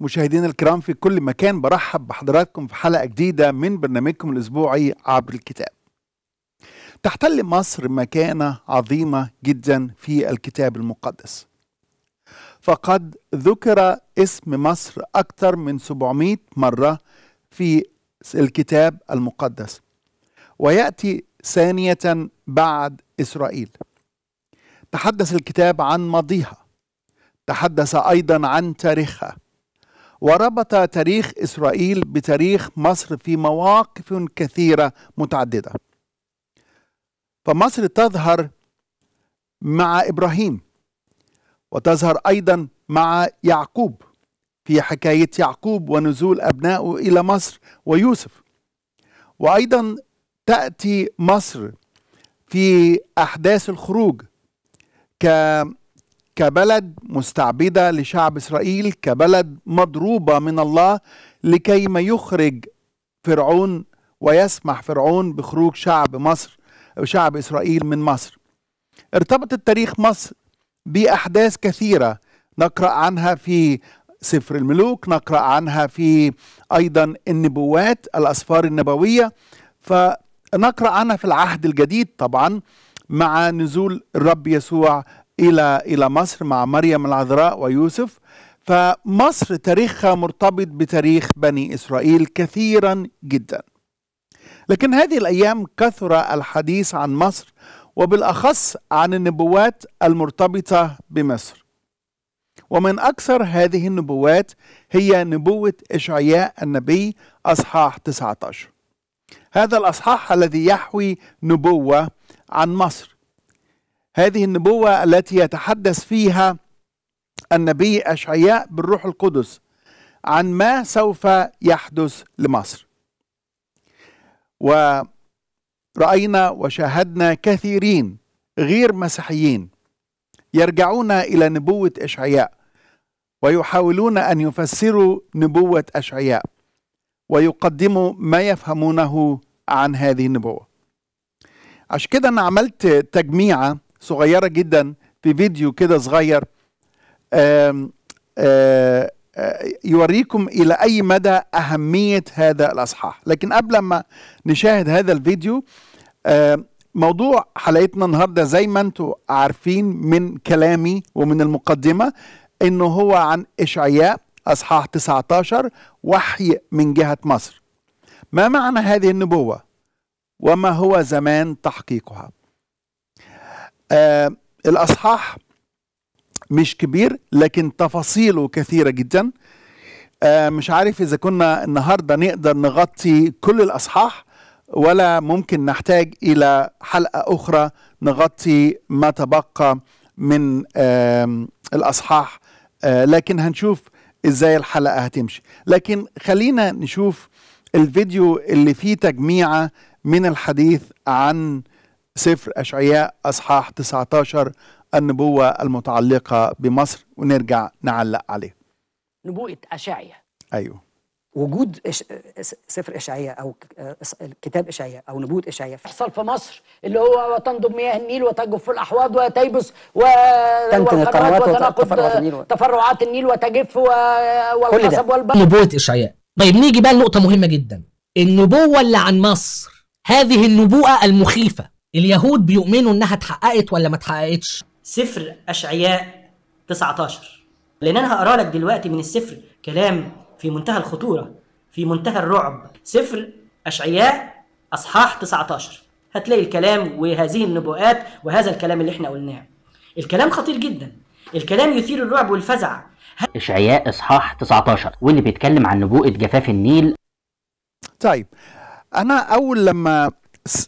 مشاهدينا الكرام في كل مكان برحب بحضراتكم في حلقة جديدة من برنامجكم الأسبوعي عبر الكتاب تحتل مصر مكانة عظيمة جدا في الكتاب المقدس فقد ذكر اسم مصر أكثر من 700 مرة في الكتاب المقدس ويأتي ثانية بعد إسرائيل تحدث الكتاب عن ماضيها تحدث أيضا عن تاريخها وربط تاريخ إسرائيل بتاريخ مصر في مواقف كثيرة متعددة فمصر تظهر مع إبراهيم وتظهر أيضا مع يعقوب في حكاية يعقوب ونزول أبنائه إلى مصر ويوسف وأيضا تأتي مصر في أحداث الخروج ك كبلد مستعبده لشعب اسرائيل كبلد مضروبه من الله لكي ما يخرج فرعون ويسمح فرعون بخروج شعب مصر أو شعب اسرائيل من مصر ارتبط التاريخ مصر باحداث كثيره نقرا عنها في سفر الملوك نقرا عنها في ايضا النبوات الاسفار النبويه فنقرا عنها في العهد الجديد طبعا مع نزول الرب يسوع إلى إلى مصر مع مريم العذراء ويوسف فمصر تاريخها مرتبط بتاريخ بني إسرائيل كثيرا جدا لكن هذه الأيام كثر الحديث عن مصر وبالأخص عن النبوات المرتبطة بمصر ومن أكثر هذه النبوات هي نبوة إشعياء النبي أصحاح 19 هذا الأصحاح الذي يحوي نبوة عن مصر هذه النبوة التي يتحدث فيها النبي أشعياء بالروح القدس عن ما سوف يحدث لمصر ورأينا وشاهدنا كثيرين غير مسيحيين يرجعون إلى نبوة إشعياء ويحاولون أن يفسروا نبوة أشعياء ويقدموا ما يفهمونه عن هذه النبوة عشان كده أنا عملت تجميعة صغيره جدا في فيديو كده صغير آه، آه، يوريكم الى اي مدى اهميه هذا الاصحاح لكن قبل ما نشاهد هذا الفيديو موضوع حلقتنا النهارده زي ما انتم عارفين من كلامي ومن المقدمه انه هو عن اشعياء اصحاح 19 وحي من جهه مصر ما معنى هذه النبوه وما هو زمان تحقيقها آه الأصحاح مش كبير لكن تفاصيله كثيرة جدا آه مش عارف إذا كنا النهاردة نقدر نغطي كل الأصحاح ولا ممكن نحتاج إلى حلقة أخرى نغطي ما تبقى من آه الأصحاح آه لكن هنشوف إزاي الحلقة هتمشي لكن خلينا نشوف الفيديو اللي فيه تجميعة من الحديث عن سفر أشعياء أصحاح 19 النبوة المتعلقة بمصر ونرجع نعلق عليه نبوءة أشعياء أيوه وجود سفر إشعياء أو كتاب إشعياء أو نبوة إشعياء حصل في مصر اللي هو وتنضب مياه النيل وتجف الأحواض وتيبس و... والقنوات تفرعات النيل وتجف و... والقصب والبر نبوة إشعياء طيب نيجي بقى لنقطة مهمة جدا النبوة اللي عن مصر هذه النبوءة المخيفة اليهود بيؤمنوا انها اتحققت ولا ما اتحققتش سفر اشعياء 19 لان انا هقرا لك دلوقتي من السفر كلام في منتهى الخطوره في منتهى الرعب سفر اشعياء اصحاح 19 هتلاقي الكلام وهذه النبوءات وهذا الكلام اللي احنا قلناه الكلام خطير جدا الكلام يثير الرعب والفزع اشعياء اصحاح 19 واللي بيتكلم عن نبوءه جفاف النيل طيب انا اول لما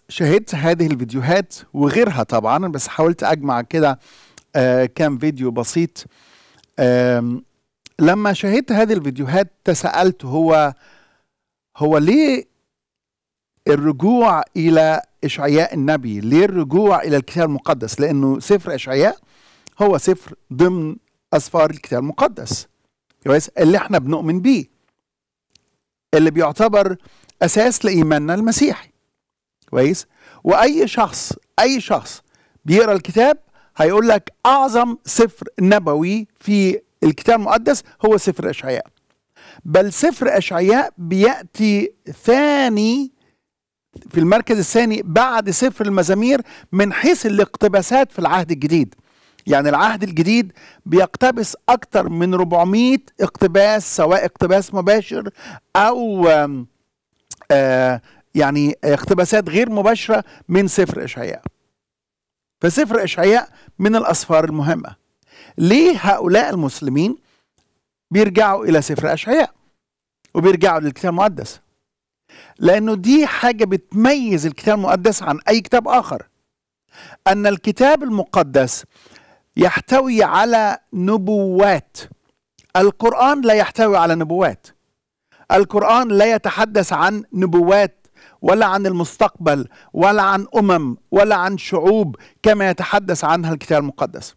شاهدت هذه الفيديوهات وغيرها طبعا بس حاولت اجمع كده آه، كام فيديو بسيط لما شاهدت هذه الفيديوهات تساءلت هو هو ليه الرجوع الى اشعياء النبي ليه الرجوع الى الكتاب المقدس لانه سفر اشعياء هو سفر ضمن اسفار الكتاب المقدس كويس اللي احنا بنؤمن بيه اللي بيعتبر اساس لايماننا المسيحي كويس واي شخص اي شخص بيقرا الكتاب هيقول لك اعظم سفر نبوي في الكتاب المقدس هو سفر اشعياء بل سفر اشعياء بياتي ثاني في المركز الثاني بعد سفر المزامير من حيث الاقتباسات في العهد الجديد يعني العهد الجديد بيقتبس اكثر من 400 اقتباس سواء اقتباس مباشر او يعني اقتباسات غير مباشرة من سفر إشعياء فسفر إشعياء من الأسفار المهمة ليه هؤلاء المسلمين بيرجعوا إلى سفر إشعياء وبيرجعوا للكتاب المقدس لأنه دي حاجة بتميز الكتاب المقدس عن أي كتاب آخر أن الكتاب المقدس يحتوي على نبوات القرآن لا يحتوي على نبوات القرآن لا يتحدث عن نبوات ولا عن المستقبل ولا عن أمم ولا عن شعوب كما يتحدث عنها الكتاب المقدس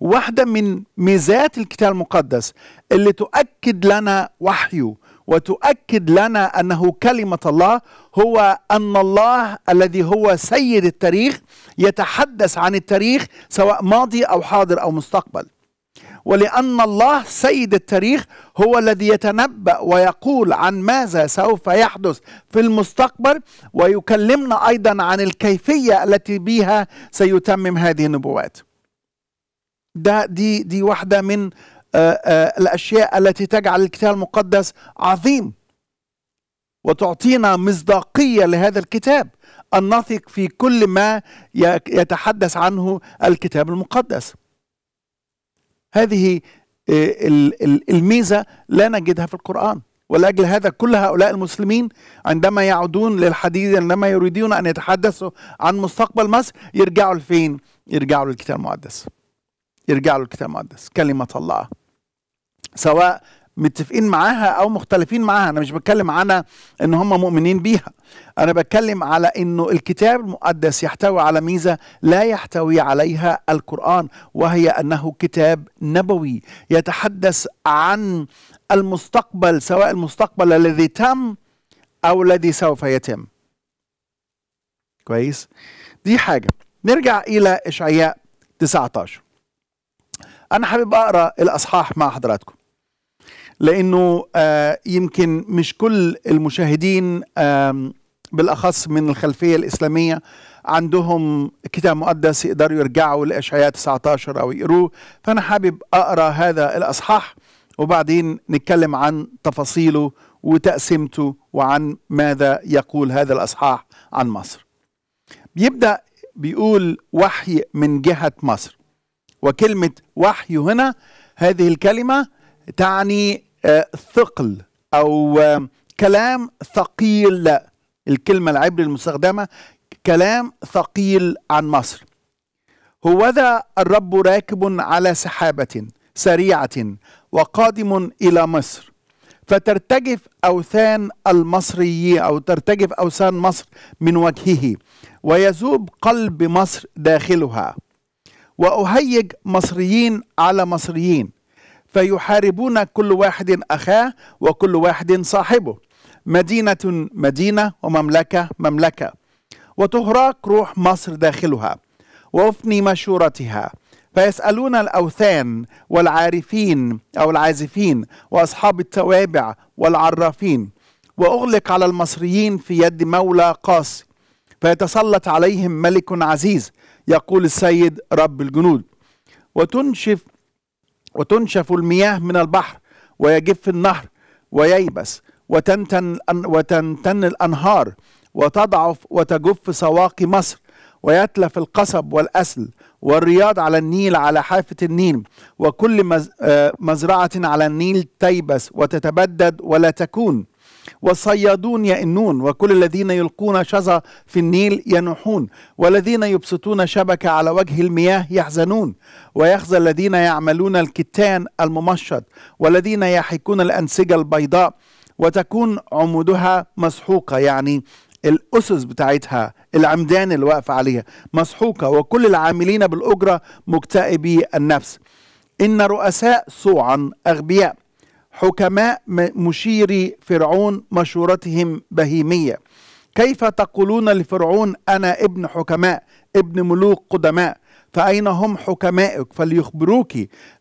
واحدة من ميزات الكتاب المقدس اللي تؤكد لنا وحيه وتؤكد لنا أنه كلمة الله هو أن الله الذي هو سيد التاريخ يتحدث عن التاريخ سواء ماضي أو حاضر أو مستقبل ولأن الله سيد التاريخ هو الذي يتنبأ ويقول عن ماذا سوف يحدث في المستقبل ويكلمنا أيضا عن الكيفية التي بها سيتمم هذه النبوات ده دي دي واحدة من آآ آه، آآ آه، الأشياء التي تجعل الكتاب المقدس عظيم وتعطينا مصداقية لهذا الكتاب أن نثق في كل ما يتحدث عنه الكتاب المقدس هذه آه، الميزة لا نجدها في القرآن ولأجل هذا كل هؤلاء المسلمين عندما يعودون للحديث عندما يريدون أن يتحدثوا عن مستقبل مصر يرجعوا لفين؟ يرجعوا للكتاب المقدس يرجعوا للكتاب المقدس كلمة الله سواء متفقين معاها او مختلفين معاها انا مش بتكلم على ان هم مؤمنين بيها انا بتكلم على انه الكتاب المقدس يحتوي على ميزه لا يحتوي عليها القران وهي انه كتاب نبوي يتحدث عن المستقبل سواء المستقبل الذي تم او الذي سوف يتم كويس دي حاجه نرجع الى اشعياء 19 انا حابب اقرا الاصحاح مع حضراتكم لانه آه، يمكن مش كل المشاهدين بالاخص من الخلفيه الاسلاميه عندهم كتاب مقدس يقدروا يرجعوا لاشعياء 19 او يقروه فانا حابب اقرا هذا الاصحاح وبعدين نتكلم عن تفاصيله وتقسيمته وعن ماذا يقول هذا الاصحاح عن مصر بيبدا بيقول وحي من جهه مصر وكلمه وحي هنا هذه الكلمه تعني آه، ثقل أو آه، كلام ثقيل الكلمة العبري المستخدمة كلام ثقيل عن مصر هوذا الرب راكب على سحابة سريعة وقادم إلى مصر فترتجف أوثان المصري أو ترتجف أوثان مصر من وجهه ويذوب قلب مصر داخلها وأهيج مصريين على مصريين فيحاربون كل واحد اخاه وكل واحد صاحبه مدينه مدينه ومملكه مملكه وتهراق روح مصر داخلها وافني مشورتها فيسألون الأوثان والعارفين أو العازفين وأصحاب التوابع والعرافين وأغلق على المصريين في يد مولى قاسي فيتسلط عليهم ملك عزيز يقول السيد رب الجنود وتنشف وتنشف المياه من البحر ويجف النهر وييبس وتنتن, وتنتن الأنهار وتضعف وتجف سواقي مصر ويتلف القصب والأسل والرياض على النيل على حافة النيل وكل آه، مزرعة على النيل تيبس وتتبدد ولا تكون وصيادون يئنون وكل الذين يلقون شظى في النيل ينوحون والذين يبسطون شبكة على وجه المياه يحزنون ويخزى الذين يعملون الكتان الممشط والذين يحكون الأنسجة البيضاء وتكون عمودها مسحوقة يعني الأسس بتاعتها العمدان اللي واقف عليها مسحوقة وكل العاملين بالأجرة مكتئبي النفس إن رؤساء صوعا أغبياء حكماء مشيري فرعون مشورتهم بهيمية كيف تقولون لفرعون أنا ابن حكماء ابن ملوك قدماء فأين هم حكمائك فليخبروك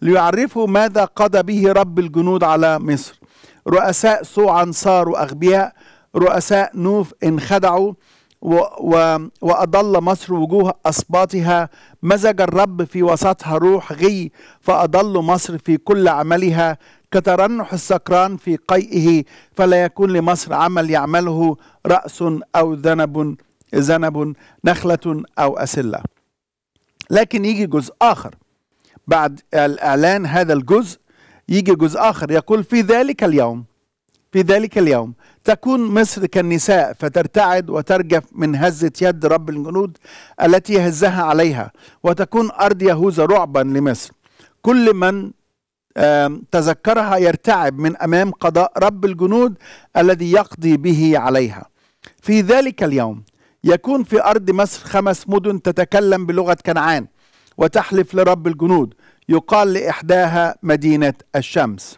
ليعرفوا ماذا قضى به رب الجنود على مصر رؤساء صوعا صاروا أغبياء رؤساء نوف انخدعوا و و وأضل مصر وجوه أسباطها مزج الرب في وسطها روح غي فأضل مصر في كل عملها كترنح السكران في قيئه فلا يكون لمصر عمل يعمله رأس أو ذنب ذنب نخلة أو أسلة لكن يجي جزء آخر بعد الإعلان هذا الجزء يجي جزء آخر يقول في ذلك اليوم في ذلك اليوم تكون مصر كالنساء فترتعد وترجف من هزة يد رب الجنود التي هزها عليها وتكون أرض يهوذا رعبا لمصر كل من تذكرها يرتعب من امام قضاء رب الجنود الذي يقضي به عليها في ذلك اليوم يكون في ارض مصر خمس مدن تتكلم بلغه كنعان وتحلف لرب الجنود يقال لاحداها مدينه الشمس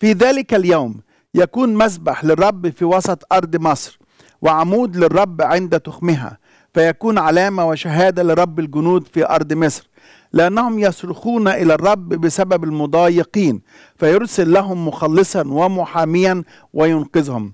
في ذلك اليوم يكون مسبح للرب في وسط ارض مصر وعمود للرب عند تخمها فيكون علامه وشهاده لرب الجنود في ارض مصر لأنهم يصرخون إلى الرب بسبب المضايقين فيرسل لهم مخلصا ومحاميا وينقذهم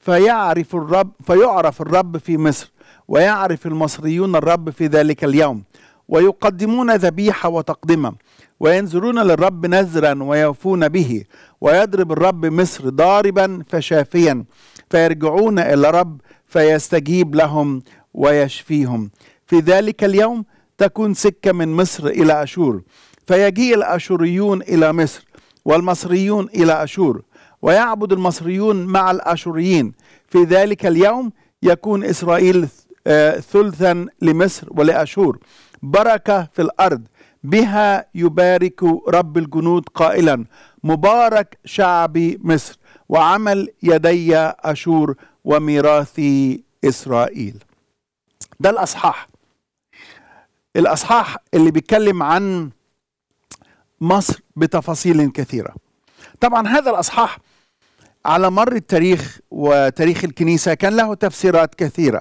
فيعرف الرب فيعرف الرب في مصر ويعرف المصريون الرب في ذلك اليوم ويقدمون ذبيحة وتقدمة وينذرون للرب نذرا ويوفون به ويضرب الرب مصر ضاربا فشافيا فيرجعون إلى الرب فيستجيب لهم ويشفيهم في ذلك اليوم تكون سكة من مصر إلى أشور فيجيء الأشوريون إلى مصر والمصريون إلى أشور ويعبد المصريون مع الأشوريين في ذلك اليوم يكون إسرائيل آه، ثلثا لمصر ولأشور بركة في الأرض بها يبارك رب الجنود قائلا مبارك شعبي مصر وعمل يدي أشور وميراثي إسرائيل ده الأصحاح الأصحاح اللي بيتكلم عن مصر بتفاصيل كثيرة طبعا هذا الأصحاح على مر التاريخ وتاريخ الكنيسة كان له تفسيرات كثيرة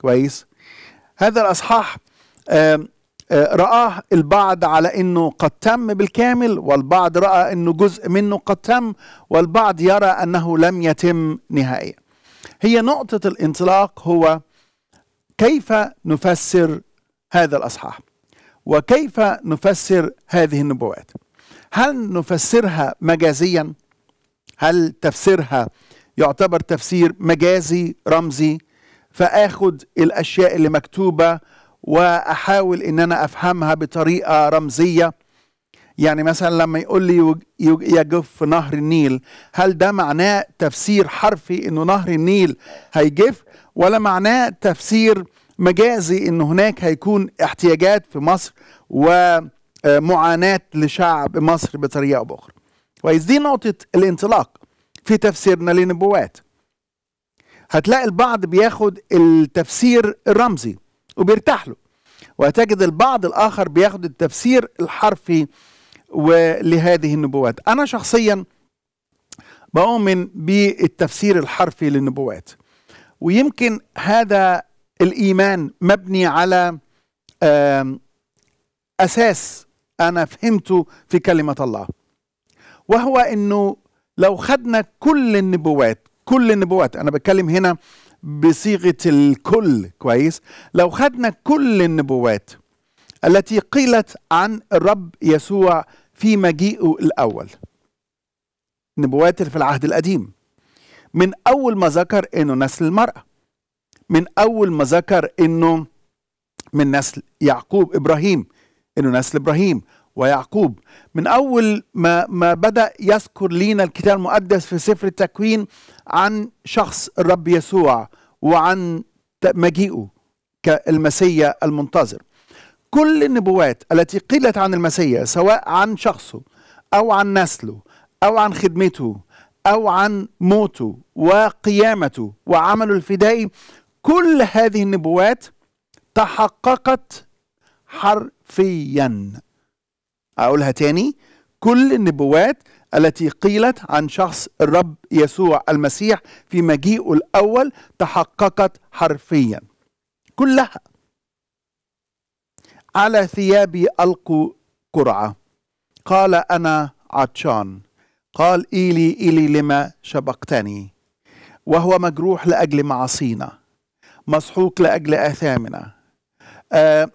كويس هذا الأصحاح آه، آه، رآه البعض على أنه قد تم بالكامل والبعض رأى أنه جزء منه قد تم والبعض يرى أنه لم يتم نهائيا هي نقطة الانطلاق هو كيف نفسر هذا الأصحاح وكيف نفسر هذه النبوات هل نفسرها مجازيا هل تفسيرها يعتبر تفسير مجازي رمزي فاخد الاشياء اللي مكتوبه واحاول ان انا افهمها بطريقه رمزيه يعني مثلا لما يقول لي يجف نهر النيل هل ده معناه تفسير حرفي انه نهر النيل هيجف ولا معناه تفسير مجازي ان هناك هيكون احتياجات في مصر ومعاناه لشعب مصر بطريقه او باخرى. كويس دي نقطه الانطلاق في تفسيرنا للنبوات. هتلاقي البعض بياخد التفسير الرمزي وبيرتاح له وهتجد البعض الاخر بياخد التفسير الحرفي لهذه النبوات انا شخصيا بؤمن بالتفسير الحرفي للنبوات ويمكن هذا الايمان مبني على اساس انا فهمته في كلمه الله وهو انه لو خدنا كل النبوات كل النبوات انا بتكلم هنا بصيغه الكل كويس لو خدنا كل النبوات التي قيلت عن الرب يسوع في مجيئه الاول النبوات اللي في العهد القديم من اول ما ذكر انه نسل المراه من اول ما ذكر انه من نسل يعقوب ابراهيم انه نسل ابراهيم ويعقوب من اول ما ما بدا يذكر لينا الكتاب المقدس في سفر التكوين عن شخص الرب يسوع وعن مجيئه كالمسيا المنتظر كل النبوات التي قيلت عن المسيا سواء عن شخصه او عن نسله او عن خدمته او عن موته وقيامته وعمله الفدائي كل هذه النبوات تحققت حرفيا اقولها تاني كل النبوات التي قيلت عن شخص الرب يسوع المسيح في مجيئه الاول تحققت حرفيا كلها على ثيابي القوا قرعه قال انا عطشان قال ايلي ايلي لما شبقتني وهو مجروح لاجل معاصينا مسحوق لأجل آثامنا آه،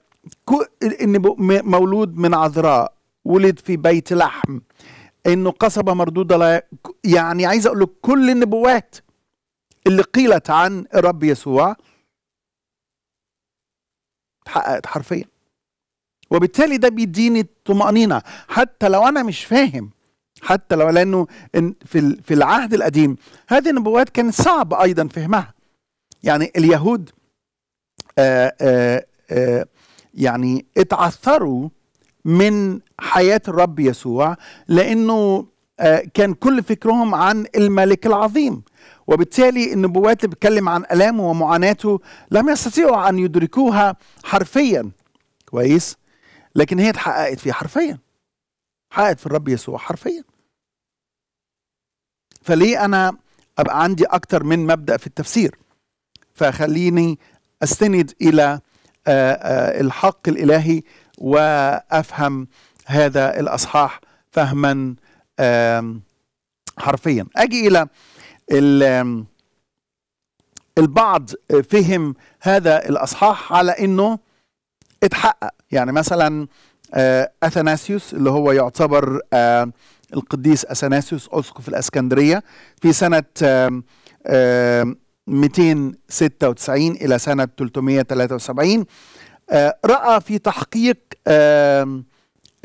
إن مولود من عذراء ولد في بيت لحم إنه قصبة مردودة يعني عايز أقول لك كل النبوات اللي قيلت عن الرب يسوع اتحققت حرفيا وبالتالي ده بيديني الطمأنينة حتى لو أنا مش فاهم حتى لو لأنه في العهد القديم هذه النبوات كان صعب أيضا فهمها يعني اليهود آآ آه، آآ آه، آه، يعني اتعثروا من حياة الرب يسوع لأنه كان كل فكرهم عن الملك العظيم وبالتالي النبوات اللي بتكلم عن ألامه ومعاناته لم يستطيعوا أن يدركوها حرفيا كويس لكن هي اتحققت فيه حرفيا حققت في الرب يسوع حرفيا فليه أنا أبقى عندي أكتر من مبدأ في التفسير فخليني استند الى آه، آه، الحق الالهي وافهم هذا الاصحاح فهما حرفيا اجي الى البعض فهم هذا الاصحاح على انه اتحقق يعني مثلا آه، اثناسيوس اللي هو يعتبر القديس اثناسيوس اسقف الاسكندريه في سنه 296 إلى سنة 373 آه، رأى في تحقيق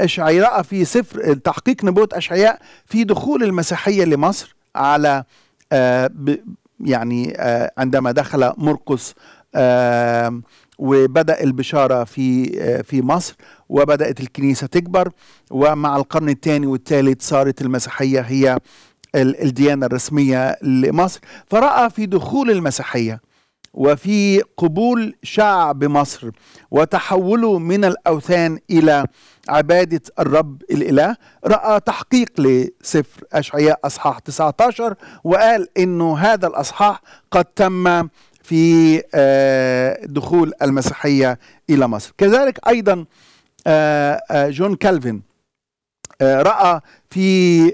أشعياء رأى في سفر تحقيق نبوة أشعياء في دخول المسيحية لمصر على آه، يعني آه، عندما دخل مرقس وبدأ البشارة في في مصر وبدأت الكنيسة تكبر ومع القرن الثاني والثالث صارت المسيحية هي الديانة الرسمية لمصر فرأى في دخول المسيحية وفي قبول شعب مصر وتحوله من الأوثان إلى عبادة الرب الإله رأى تحقيق لسفر أشعياء أصحاح 19 وقال أنه هذا الأصحاح قد تم في آه، دخول المسيحية إلى مصر كذلك أيضا آه، آه، جون كالفين رأى في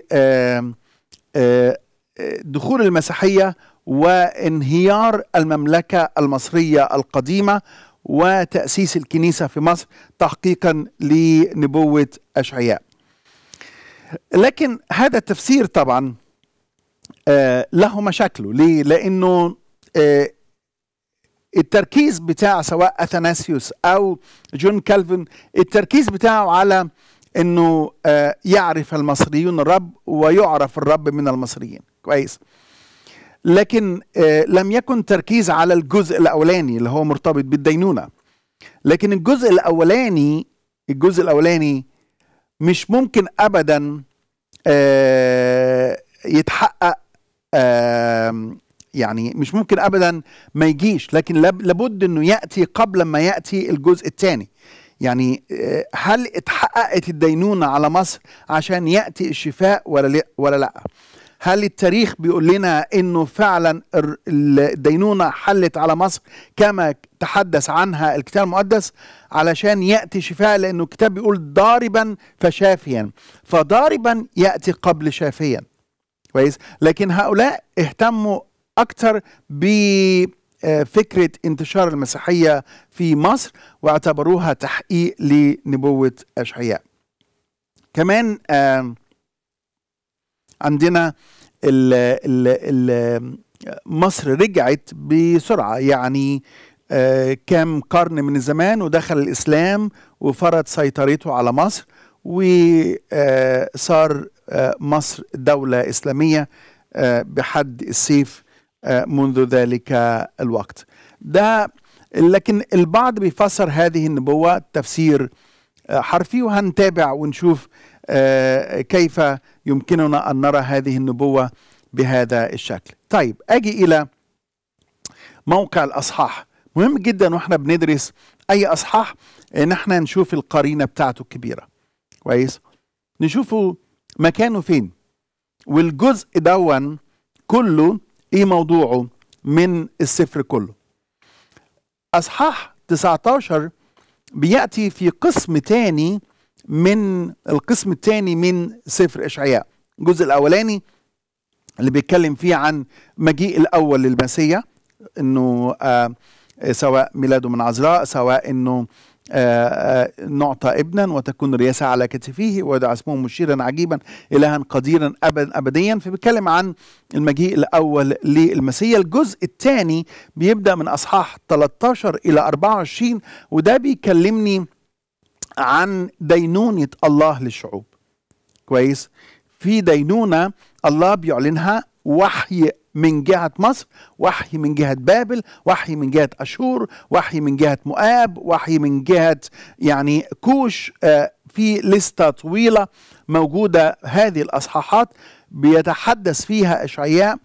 آه، آه، دخول المسيحيه وانهيار المملكه المصريه القديمه وتاسيس الكنيسه في مصر تحقيقا لنبوه اشعياء. لكن هذا التفسير طبعا آه، له مشاكله ليه؟ لانه التركيز بتاع سواء اثناسيوس او جون كالفن التركيز بتاعه على انه آه، يعرف المصريون الرب ويعرف الرب من المصريين كويس لكن آه، لم يكن تركيز على الجزء الاولاني اللي هو مرتبط بالدينونه لكن الجزء الاولاني الجزء الاولاني مش ممكن ابدا آه، يتحقق يعني مش ممكن ابدا ما يجيش لكن لابد انه ياتي قبل ما ياتي الجزء الثاني يعني آه، هل اتحققت الدينونة على مصر عشان يأتي الشفاء ولا لا, ولا لأ هل التاريخ بيقول لنا انه فعلا الدينونه حلت على مصر كما تحدث عنها الكتاب المقدس علشان ياتي شفاء لانه الكتاب بيقول ضاربا فشافيا فضاربا ياتي قبل شافيا كويس لكن هؤلاء اهتموا اكتر ب فكرة انتشار المسيحية في مصر واعتبروها تحقيق لنبوة أشعياء كمان عندنا الـ الـ الـ مصر رجعت بسرعة يعني كام قرن من الزمان ودخل الإسلام وفرض سيطرته على مصر وصار مصر دولة إسلامية بحد السيف آه، منذ ذلك الوقت ده لكن البعض بيفسر هذه النبوة تفسير آه، حرفي وهنتابع ونشوف آه، كيف يمكننا أن نرى هذه النبوة بهذا الشكل طيب أجي إلى موقع الأصحاح مهم جدا واحنا بندرس أي أصحاح إن احنا نشوف القرينة بتاعته الكبيرة كويس نشوفه مكانه فين والجزء دون كله ايه موضوعه من السفر كله اصحاح 19 بياتي في قسم تاني من القسم الثاني من سفر اشعياء الجزء الاولاني اللي بيتكلم فيه عن مجيء الاول للمسيح انه آه سواء ميلاده من عذراء سواء انه آه، آه، نعطى ابنا وتكون الرياسة على كتفيه ويدعى اسمه مشيرا عجيبا إلها قديرا أبدا أبديا فبيتكلم عن المجيء الأول للمسيح الجزء الثاني بيبدأ من أصحاح 13 إلى 24 وده بيكلمني عن دينونة الله للشعوب كويس في دينونة الله بيعلنها وحي من جهة مصر وحي من جهة بابل وحي من جهة أشور وحي من جهة مؤاب وحي من جهة يعني كوش آه، في لستة طويلة موجودة هذه الأصحاحات بيتحدث فيها إشعياء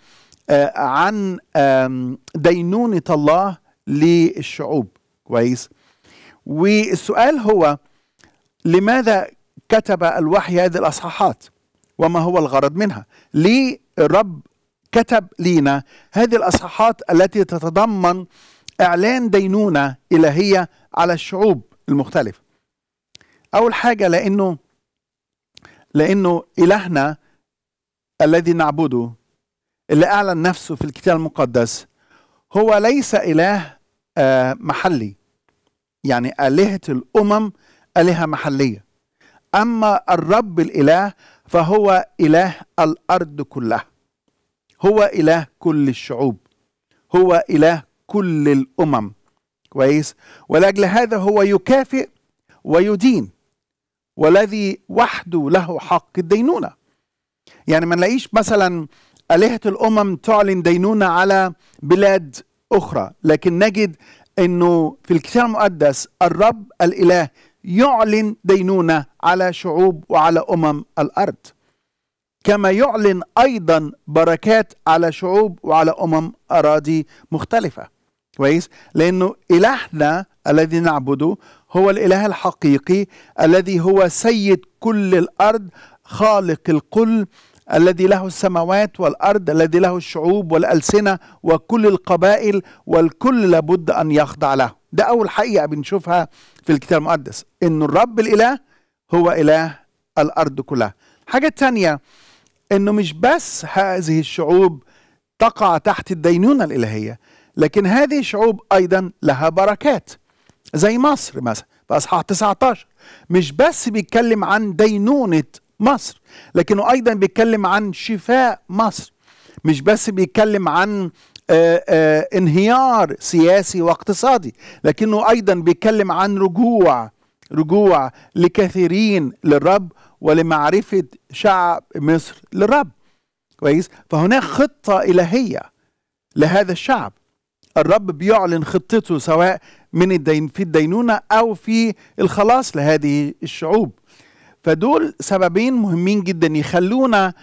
آه، عن دينونة الله للشعوب كويس والسؤال هو لماذا كتب الوحي هذه الأصحاحات وما هو الغرض منها ليه الرب كتب لينا هذه الاصحاحات التي تتضمن اعلان دينونه الهيه على الشعوب المختلفه اول حاجه لانه لانه الهنا الذي نعبده اللي اعلن نفسه في الكتاب المقدس هو ليس اله آه، محلي يعني الهه الامم الهه محليه اما الرب الاله فهو إله الأرض كلها هو إله كل الشعوب هو إله كل الأمم كويس ولأجل هذا هو يكافئ ويدين والذي وحده له حق الدينونة يعني ما نلاقيش مثلا آلهة الأمم تعلن دينونة على بلاد أخرى لكن نجد أنه في الكتاب المقدس الرب الإله يعلن دينونة على شعوب وعلى أمم الأرض كما يعلن أيضا بركات على شعوب وعلى أمم أراضي مختلفة كويس لأنه إلهنا الذي نعبده هو الإله الحقيقي الذي هو سيد كل الأرض خالق الكل الذي له السماوات والأرض الذي له الشعوب والألسنة وكل القبائل والكل لابد أن يخضع له ده أول حقيقة بنشوفها في الكتاب المقدس إن الرب الإله هو إله الأرض كلها حاجة تانية إنه مش بس هذه الشعوب تقع تحت الدينونة الإلهية لكن هذه الشعوب أيضا لها بركات زي مصر مثلا في أصحاح 19 مش بس بيتكلم عن دينونة مصر لكنه أيضا بيتكلم عن شفاء مصر مش بس بيتكلم عن آه، آه، انهيار سياسي واقتصادي لكنه أيضا بيتكلم عن رجوع رجوع لكثيرين للرب ولمعرفة شعب مصر للرب كويس فهناك خطة إلهية لهذا الشعب الرب بيعلن خطته سواء من الدين في الدينونة أو في الخلاص لهذه الشعوب فدول سببين مهمين جدا يخلونا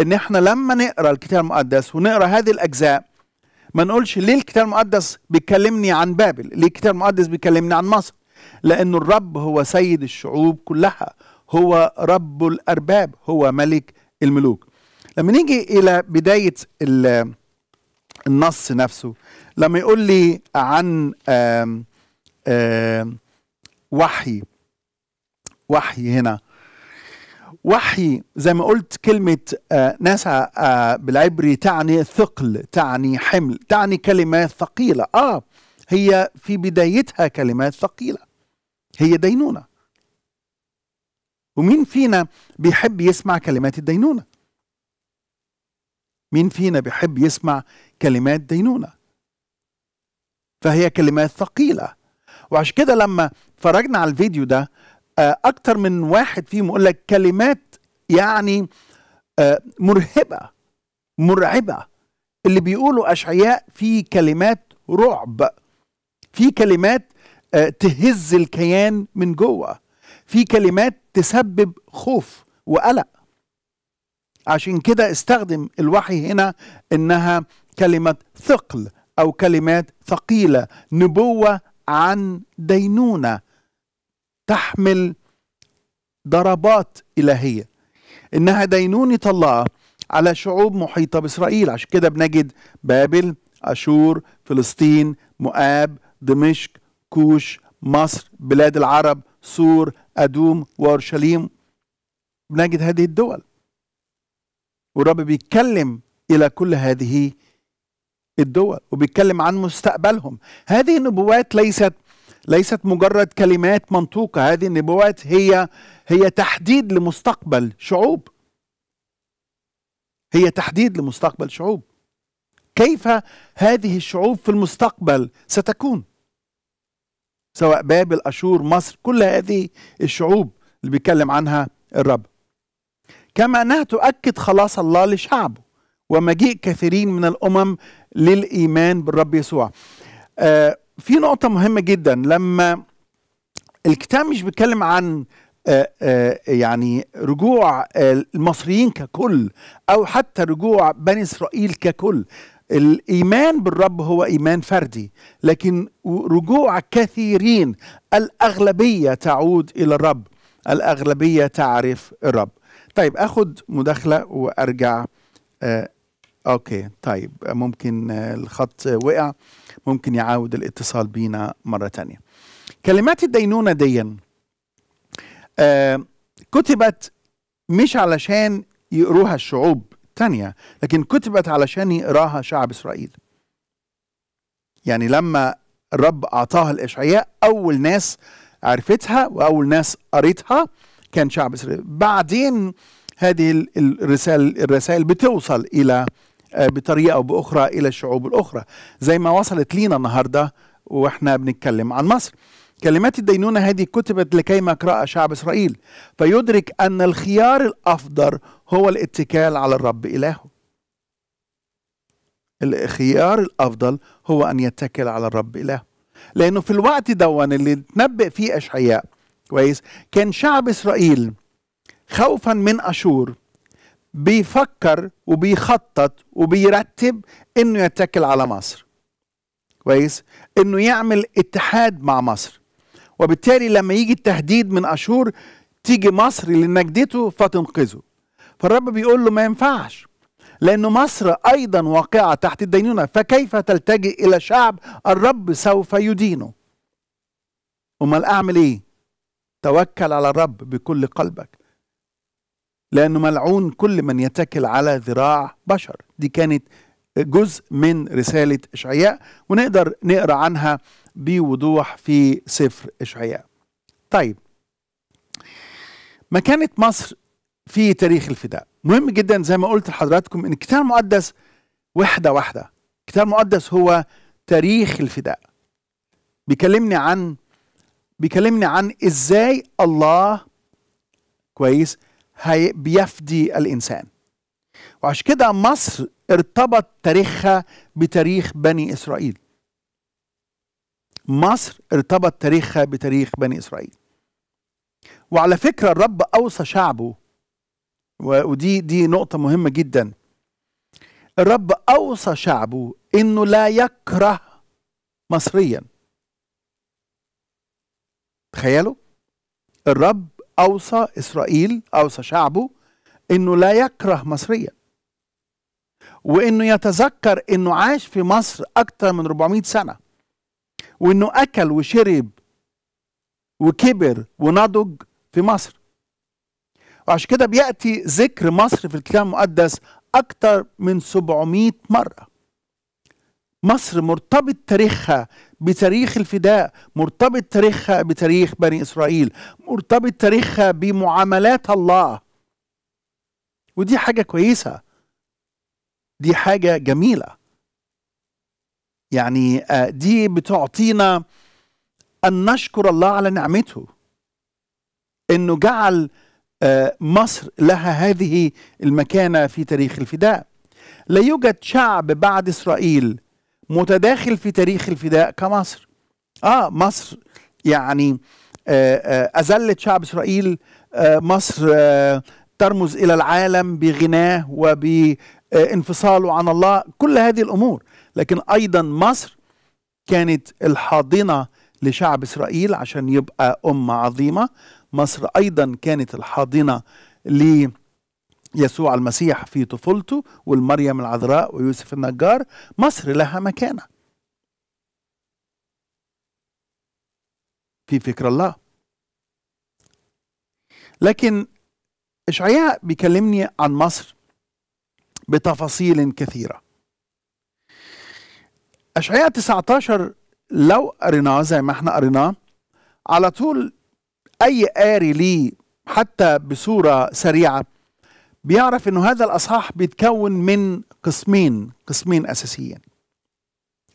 ان احنا لما نقرا الكتاب المقدس ونقرا هذه الاجزاء ما نقولش ليه الكتاب المقدس بيكلمني عن بابل ليه الكتاب المقدس بيكلمني عن مصر لأن الرب هو سيد الشعوب كلها هو رب الأرباب هو ملك الملوك لما نيجي إلى بداية النص نفسه لما يقول لي عن وحي وحي هنا وحي زي ما قلت كلمة آه، ناسا نسع آه، بالعبري تعني ثقل تعني حمل تعني كلمات ثقيلة آه هي في بدايتها كلمات ثقيلة هي دينونة ومين فينا بيحب يسمع كلمات الدينونة مين فينا بيحب يسمع كلمات دينونة فهي كلمات ثقيلة وعشان كده لما فرجنا على الفيديو ده آه، اكتر من واحد فيهم يقول لك كلمات يعني آه، مرهبه مرعبه اللي بيقولوا اشعياء في كلمات رعب في كلمات آه، تهز الكيان من جوه في كلمات تسبب خوف وقلق عشان كده استخدم الوحي هنا انها كلمه ثقل او كلمات ثقيله نبوه عن دينونه تحمل ضربات إلهية إنها دينونة الله على شعوب محيطة بإسرائيل عشان كده بنجد بابل أشور فلسطين مؤاب دمشق كوش مصر بلاد العرب سور أدوم وأورشليم بنجد هذه الدول والرب بيتكلم إلى كل هذه الدول وبيتكلم عن مستقبلهم هذه النبوات ليست ليست مجرد كلمات منطوقه هذه النبوات هي هي تحديد لمستقبل شعوب هي تحديد لمستقبل شعوب كيف هذه الشعوب في المستقبل ستكون سواء بابل اشور مصر كل هذه الشعوب اللي بيتكلم عنها الرب كما انها تؤكد خلاص الله لشعبه ومجيء كثيرين من الامم للايمان بالرب يسوع آه في نقطة مهمة جدا لما الكتاب مش بيتكلم عن آه، آه، يعني رجوع آه، المصريين ككل او حتى رجوع بني اسرائيل ككل الايمان بالرب هو ايمان فردي لكن رجوع كثيرين الاغلبيه تعود الى الرب الاغلبيه تعرف الرب طيب اخد مداخله وارجع اوكي طيب ممكن الخط وقع ممكن يعاود الاتصال بينا مرة تانية كلمات الدينونة دي آه كتبت مش علشان يقروها الشعوب تانية لكن كتبت علشان يقراها شعب إسرائيل يعني لما الرب أعطاها الإشعياء أول ناس عرفتها وأول ناس قريتها كان شعب إسرائيل بعدين هذه الرسائل الرسائل بتوصل إلى آه، بطريقه او باخرى الى الشعوب الاخرى زي ما وصلت لينا النهارده واحنا بنتكلم عن مصر كلمات الدينونة هذه كتبت لكي ما يقرأها شعب إسرائيل فيدرك أن الخيار الأفضل هو الاتكال على الرب إلهه الخيار الأفضل هو أن يتكل على الرب إلهه لأنه في الوقت دون اللي تنبأ فيه أشعياء كويس كان شعب إسرائيل خوفا من أشور بيفكر وبيخطط وبيرتب انه يتكل على مصر كويس انه يعمل اتحاد مع مصر وبالتالي لما يجي التهديد من اشور تيجي مصر لنجدته فتنقذه فالرب بيقول له ما ينفعش لأن مصر أيضا واقعة تحت الدينونة فكيف تلتجئ إلى شعب الرب سوف يدينه أمال أعمل إيه؟ توكل على الرب بكل قلبك لأنه ملعون كل من يتكل على ذراع بشر دي كانت جزء من رسالة إشعياء ونقدر نقرأ عنها بوضوح في سفر إشعياء طيب مكانة مصر في تاريخ الفداء مهم جدا زي ما قلت لحضراتكم ان الكتاب المقدس وحده واحده الكتاب المقدس هو تاريخ الفداء بيكلمني عن بيكلمني عن ازاي الله كويس بيفدي الإنسان وعشان كده مصر ارتبط تاريخها بتاريخ بني إسرائيل مصر ارتبط تاريخها بتاريخ بني إسرائيل وعلى فكرة الرب أوصى شعبه ودي دي نقطة مهمة جدا الرب أوصى شعبه إنه لا يكره مصريا تخيلوا الرب أوصى إسرائيل أوصى شعبه إنه لا يكره مصريا وإنه يتذكر إنه عاش في مصر أكثر من 400 سنة وإنه أكل وشرب وكبر ونضج في مصر وعشان كده بيأتي ذكر مصر في الكتاب المقدس أكثر من 700 مرة مصر مرتبط تاريخها بتاريخ الفداء مرتبط تاريخها بتاريخ بني إسرائيل مرتبط تاريخها بمعاملات الله ودي حاجة كويسة دي حاجة جميلة يعني آه، دي بتعطينا أن نشكر الله على نعمته أنه جعل آه، مصر لها هذه المكانة في تاريخ الفداء لا يوجد شعب بعد إسرائيل متداخل في تاريخ الفداء كمصر اه مصر يعني أذلت آه، آه، شعب إسرائيل آه، مصر ترمز إلى العالم بغناه وبانفصاله عن الله كل هذه الأمور لكن أيضا مصر كانت الحاضنة لشعب إسرائيل عشان يبقى أمة عظيمة مصر أيضا كانت الحاضنة لشعب يسوع المسيح في طفولته والمريم العذراء ويوسف النجار مصر لها مكانة في فكر الله لكن إشعياء بيكلمني عن مصر بتفاصيل كثيرة أشعياء 19 لو قريناه زي ما احنا قريناه على طول أي قاري ليه حتى بصورة سريعة بيعرف انه هذا الاصحاح بيتكون من قسمين قسمين اساسيين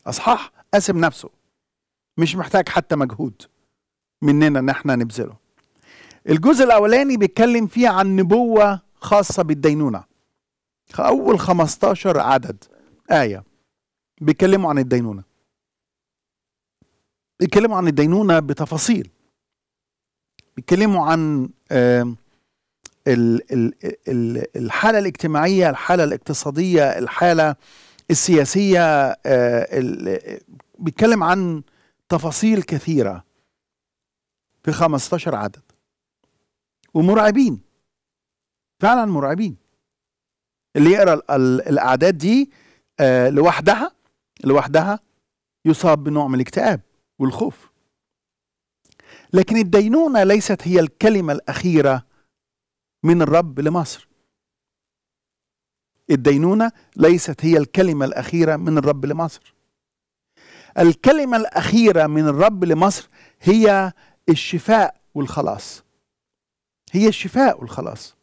اصحاح قاسم نفسه مش محتاج حتى مجهود مننا ان احنا نبذله الجزء الاولاني بيتكلم فيه عن نبوه خاصه بالدينونه اول 15 عدد ايه بيتكلموا عن الدينونه بيتكلموا عن الدينونه بتفاصيل بيتكلموا عن آه الحالة الاجتماعية الحالة الاقتصادية الحالة السياسية آه، بيتكلم عن تفاصيل كثيرة في 15 عدد ومرعبين فعلا مرعبين اللي يقرا الاعداد دي آه، لوحدها لوحدها يصاب بنوع من الاكتئاب والخوف لكن الدينونة ليست هي الكلمة الأخيرة من الرب لمصر الدينونة ليست هي الكلمة الأخيرة من الرب لمصر الكلمة الأخيرة من الرب لمصر هي الشفاء والخلاص هي الشفاء والخلاص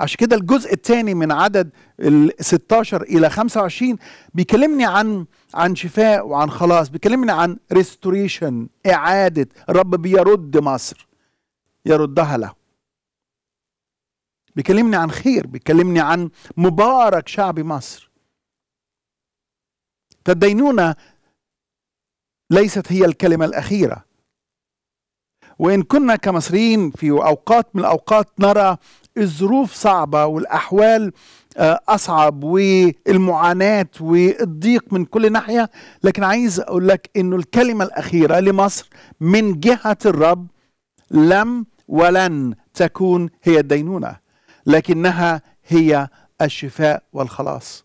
عشان كده الجزء الثاني من عدد ال 16 الى 25 بيكلمني عن عن شفاء وعن خلاص بيكلمني عن ريستوريشن اعاده الرب بيرد مصر يردها له بيكلمني عن خير بيكلمني عن مبارك شعب مصر فالدينونة ليست هي الكلمة الأخيرة وإن كنا كمصريين في أوقات من الأوقات نرى الظروف صعبة والأحوال آه، أصعب والمعاناة والضيق من كل ناحية لكن عايز أقول لك أنه الكلمة الأخيرة لمصر من جهة الرب لم ولن تكون هي الدينونة لكنها هي الشفاء والخلاص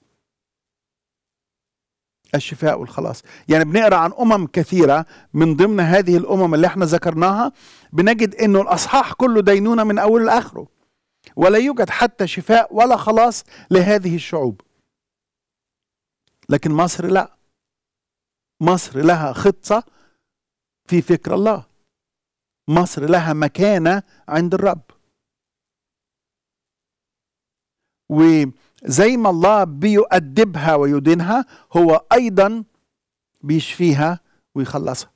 الشفاء والخلاص يعني بنقرا عن امم كثيره من ضمن هذه الامم اللي احنا ذكرناها بنجد انه الاصحاح كله دينونه من اوله لاخره ولا يوجد حتى شفاء ولا خلاص لهذه الشعوب لكن مصر لا مصر لها خطه في فكر الله مصر لها مكانه عند الرب وزي ما الله بيؤدبها ويدينها هو أيضا بيشفيها ويخلصها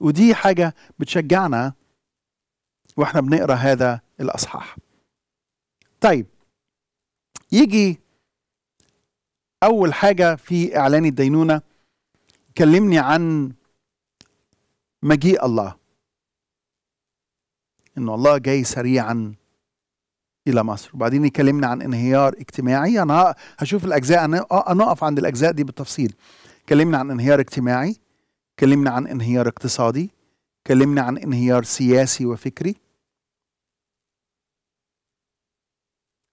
ودي حاجة بتشجعنا واحنا بنقرا هذا الأصحاح طيب يجي أول حاجة في إعلان الدينونة كلمني عن مجيء الله إن الله جاي سريعا الى مصر وبعدين يكلمنا عن انهيار اجتماعي انا هشوف الاجزاء انا آه، نقف عند الاجزاء دي بالتفصيل كلمنا عن انهيار اجتماعي كلمنا عن انهيار اقتصادي كلمنا عن انهيار سياسي وفكري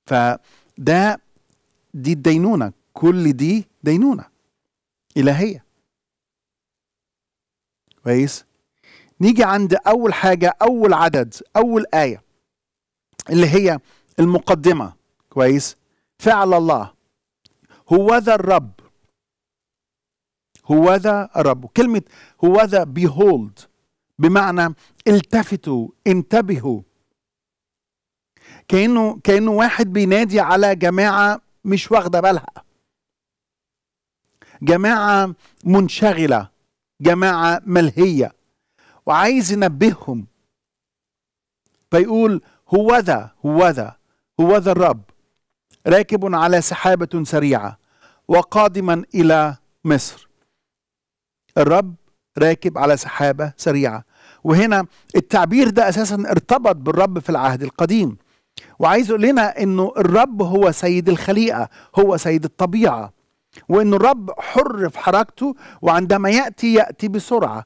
فده دي الدينونة كل دي دينونة إلهية كويس نيجي عند أول حاجة أول عدد أول آية اللي هي المقدمة كويس فعل الله هوذا الرب هوذا الرب كلمة هوذا بيهولد بمعنى التفتوا انتبهوا كأنه كأنه واحد بينادي على جماعة مش واخدة بالها جماعة منشغلة جماعة ملهية وعايز ينبههم فيقول هوذا هوذا هو ذا الرب راكب على سحابة سريعة وقادما إلى مصر الرب راكب على سحابة سريعة وهنا التعبير ده أساسا ارتبط بالرب في العهد القديم وعايز يقول لنا انه الرب هو سيد الخليقه هو سيد الطبيعه وان الرب حر في حركته وعندما ياتي ياتي بسرعه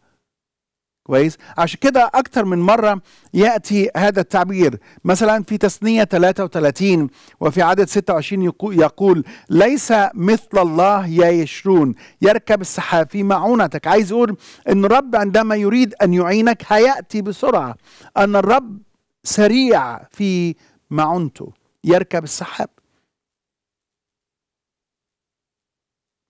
كويس عشان كده أكتر من مرة يأتي هذا التعبير مثلا في تثنية 33 وفي عدد 26 يقول ليس مثل الله يا يشرون يركب السحاب في معونتك عايز يقول أن الرب عندما يريد أن يعينك هيأتي بسرعة أن الرب سريع في معونته يركب السحاب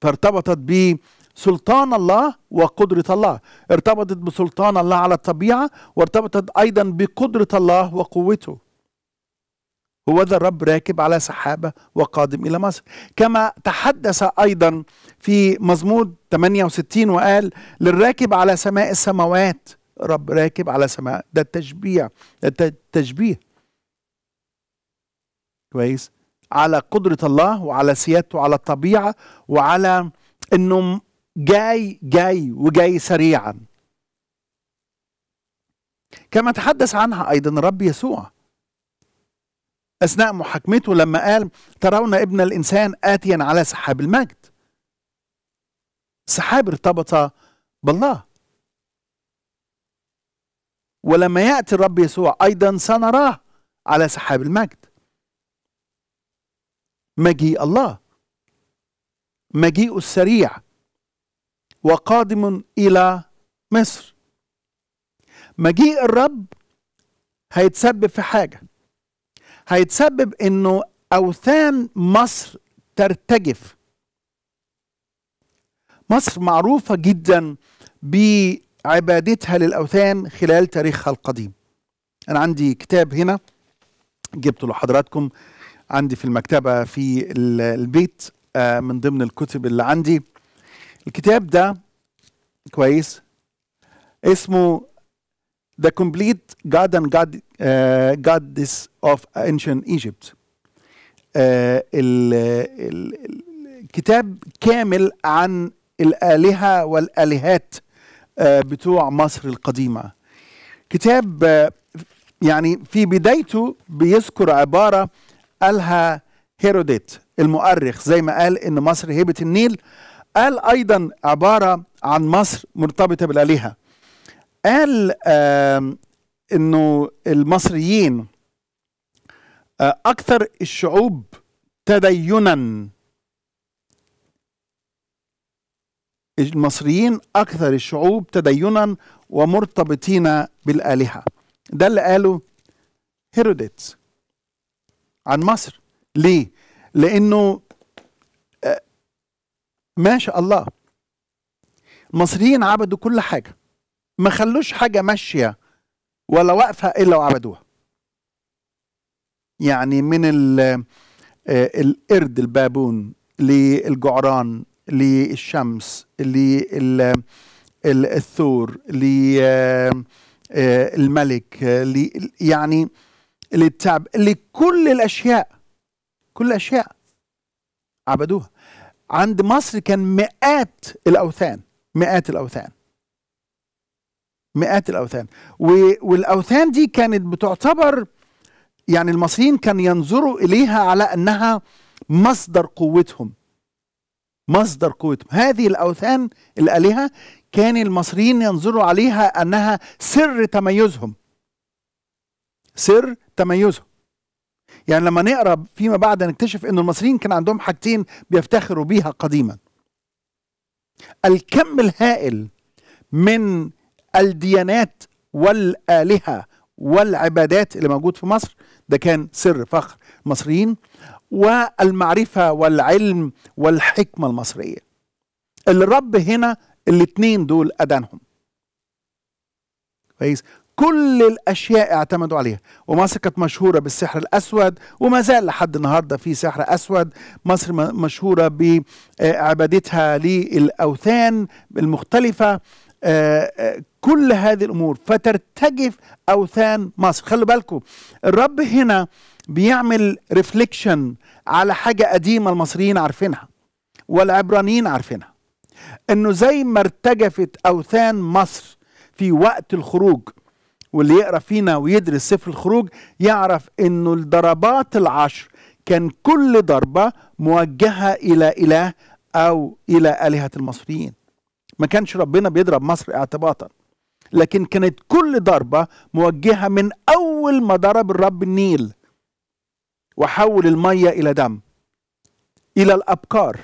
فارتبطت به سلطان الله وقدرة الله ارتبطت بسلطان الله على الطبيعة وارتبطت أيضا بقدرة الله وقوته هو ذا الرب راكب على سحابة وقادم إلى مصر كما تحدث أيضا في مزمود 68 وقال للراكب على سماء السماوات رب راكب على سماء ده التشبيع ده التشبيه كويس على قدرة الله وعلى سيادته وعلى الطبيعة وعلى انه جاي جاي وجاي سريعا كما تحدث عنها ايضا الرب يسوع اثناء محاكمته لما قال ترون ابن الانسان اتيا على سحاب المجد سحاب ارتبط بالله ولما ياتي الرب يسوع ايضا سنراه على سحاب المجد مجيء الله مجيء السريع وقادم إلى مصر مجيء الرب هيتسبب في حاجة هيتسبب إنه أوثان مصر ترتجف مصر معروفة جدا بعبادتها للأوثان خلال تاريخها القديم أنا عندي كتاب هنا جبته لحضراتكم عندي في المكتبة في البيت آه، من ضمن الكتب اللي عندي الكتاب ده كويس اسمه The Complete God and God uh, Goddess of Ancient Egypt uh, الكتاب كامل عن الآلهة والآلهات uh, بتوع مصر القديمة كتاب uh, يعني في بدايته بيذكر عبارة قالها هيروديت المؤرخ زي ما قال ان مصر هيبة النيل قال أيضا عبارة عن مصر مرتبطة بالآلهة قال آه أنه المصريين آه أكثر الشعوب تدينا المصريين أكثر الشعوب تدينا ومرتبطين بالآلهة ده اللي قاله هيروديت عن مصر ليه؟ لأنه ما شاء الله المصريين عبدوا كل حاجة ما خلوش حاجة ماشية ولا واقفة إلا وعبدوها يعني من آه، القرد البابون للجعران للشمس للثور للملك آه، آه، يعني للتعب لكل الأشياء كل الأشياء عبدوها عند مصر كان مئات الاوثان مئات الاوثان مئات الاوثان والاوثان دي كانت بتعتبر يعني المصريين كان ينظروا اليها على انها مصدر قوتهم مصدر قوتهم هذه الاوثان الالهه كان المصريين ينظروا عليها انها سر تميزهم سر تميزهم يعني لما نقرا فيما بعد نكتشف ان المصريين كان عندهم حاجتين بيفتخروا بيها قديما الكم الهائل من الديانات والالهه والعبادات اللي موجود في مصر ده كان سر فخر المصريين والمعرفه والعلم والحكمه المصريه اللي الرب هنا الاثنين دول ادانهم كويس كل الاشياء اعتمدوا عليها ومصر كانت مشهوره بالسحر الاسود وما زال لحد النهارده في سحر اسود مصر مشهوره بعبادتها آه، للاوثان المختلفه آه، آه، كل هذه الامور فترتجف اوثان مصر خلوا بالكم الرب هنا بيعمل ريفليكشن على حاجه قديمه المصريين عارفينها والعبرانيين عارفينها انه زي ما ارتجفت اوثان مصر في وقت الخروج واللي يقرا فينا ويدرس سفر الخروج يعرف انه الضربات العشر كان كل ضربه موجهه الى اله او الى الهه المصريين ما كانش ربنا بيضرب مصر اعتباطا لكن كانت كل ضربه موجهه من اول ما ضرب الرب النيل وحول الميه الى دم الى الابكار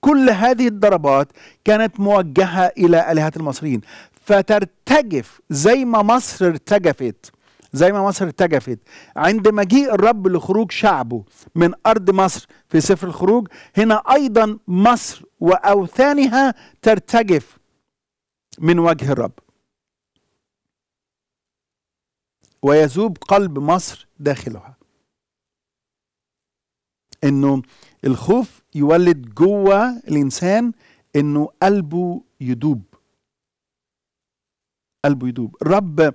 كل هذه الضربات كانت موجهه الى الهه المصريين فترتجف زي ما مصر ارتجفت زي ما مصر ارتجفت عند مجيء الرب لخروج شعبه من ارض مصر في سفر الخروج هنا ايضا مصر واوثانها ترتجف من وجه الرب ويذوب قلب مصر داخلها انه الخوف يولد جوه الانسان انه قلبه يدوب قلبه يدوب الرب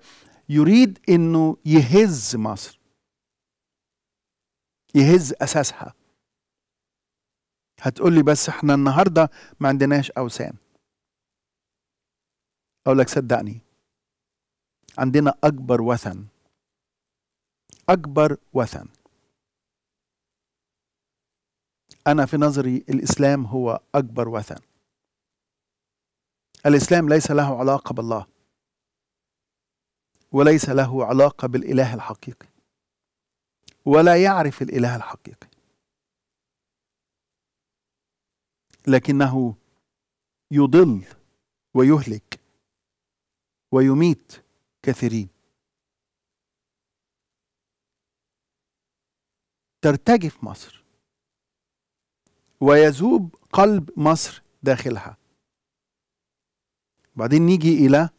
يريد انه يهز مصر يهز اساسها هتقولي بس احنا النهارده ما عندناش اوثان اقول لك صدقني عندنا اكبر وثن اكبر وثن انا في نظري الاسلام هو اكبر وثن الاسلام ليس له علاقه بالله وليس له علاقة بالإله الحقيقي ولا يعرف الإله الحقيقي لكنه يضل ويهلك ويميت كثيرين ترتجف مصر ويذوب قلب مصر داخلها بعدين نيجي إلى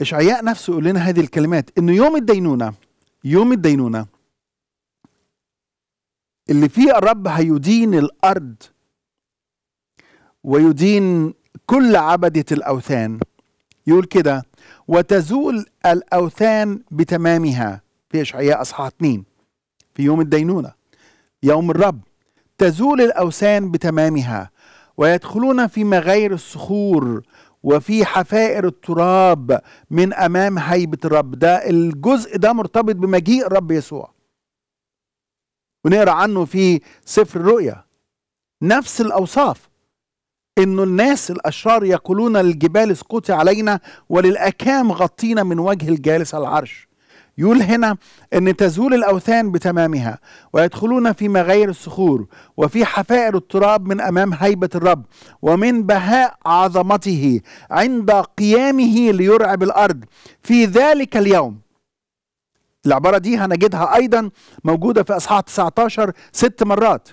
اشعياء نفسه يقول لنا هذه الكلمات انه يوم الدينونه يوم الدينونه اللي فيه الرب هيدين الارض ويدين كل عبده الاوثان يقول كده وتزول الاوثان بتمامها في اشعياء اصحاح 2 في يوم الدينونه يوم الرب تزول الاوثان بتمامها ويدخلون فيما غير الصخور وفي حفائر التراب من امام هيبه الرب ده الجزء ده مرتبط بمجيء الرب يسوع ونقرا عنه في سفر الرؤيا نفس الاوصاف انه الناس الاشرار يقولون للجبال اسقطي علينا وللاكام غطينا من وجه الجالس على العرش يقول هنا أن تزول الأوثان بتمامها ويدخلون في مغاير الصخور وفي حفائر التراب من أمام هيبة الرب ومن بهاء عظمته عند قيامه ليرعب الأرض في ذلك اليوم العبارة دي هنجدها أيضا موجودة في أصحاح 19 ست مرات